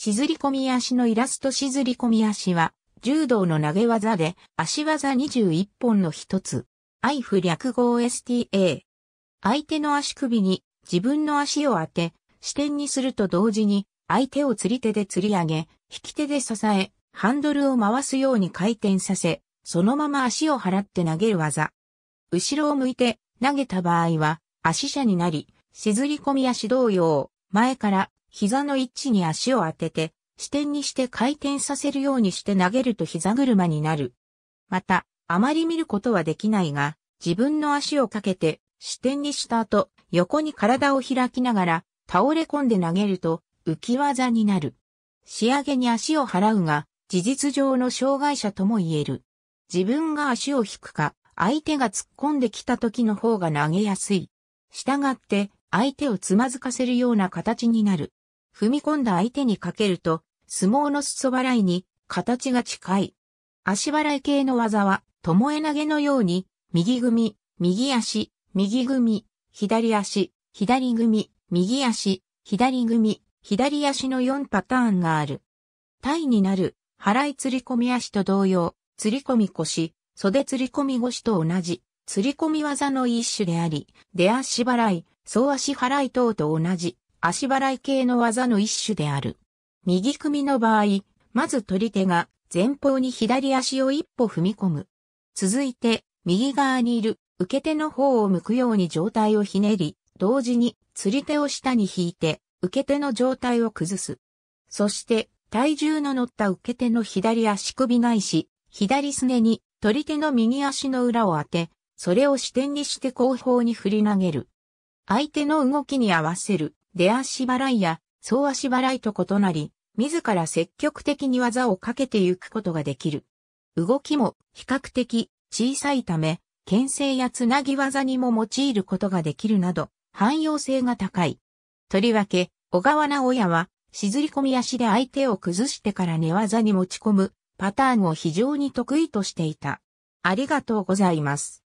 しずり込み足のイラストしずり込み足は、柔道の投げ技で、足技21本の一つ。アイフ略号 STA。相手の足首に自分の足を当て、支点にすると同時に、相手を釣り手で釣り上げ、引き手で支え、ハンドルを回すように回転させ、そのまま足を払って投げる技。後ろを向いて投げた場合は、足者になり、しずり込み足同様、前から膝の位置に足を当てて、支点にして回転させるようにして投げると膝車になる。また、あまり見ることはできないが、自分の足をかけて、支点にした後、横に体を開きながら、倒れ込んで投げると、浮き技になる。仕上げに足を払うが、事実上の障害者とも言える。自分が足を引くか、相手が突っ込んできた時の方が投げやすい。したがって、相手をつまずかせるような形になる。踏み込んだ相手にかけると、相撲の裾払いに形が近い。足払い系の技は、ともえ投げのように、右組、右足、右組、左足、左組、右足、左組、左足の4パターンがある。体になる、払い吊り込み足と同様、吊り込み腰、袖吊り込み腰と同じ、吊り込み技の一種であり、出足払い、総足払い等と同じ、足払い系の技の一種である。右組みの場合、まず取り手が前方に左足を一歩踏み込む。続いて、右側にいる受け手の方を向くように上体をひねり、同時に釣り手を下に引いて、受け手の状態を崩す。そして、体重の乗った受け手の左足首返し、左すねに取り手の右足の裏を当て、それを支点にして後方に振り投げる。相手の動きに合わせる出足払いや総足払いと異なり、自ら積極的に技をかけてゆくことができる。動きも比較的小さいため、牽制やつなぎ技にも用いることができるなど、汎用性が高い。とりわけ、小川直也は、沈り込み足で相手を崩してから寝技に持ち込むパターンを非常に得意としていた。ありがとうございます。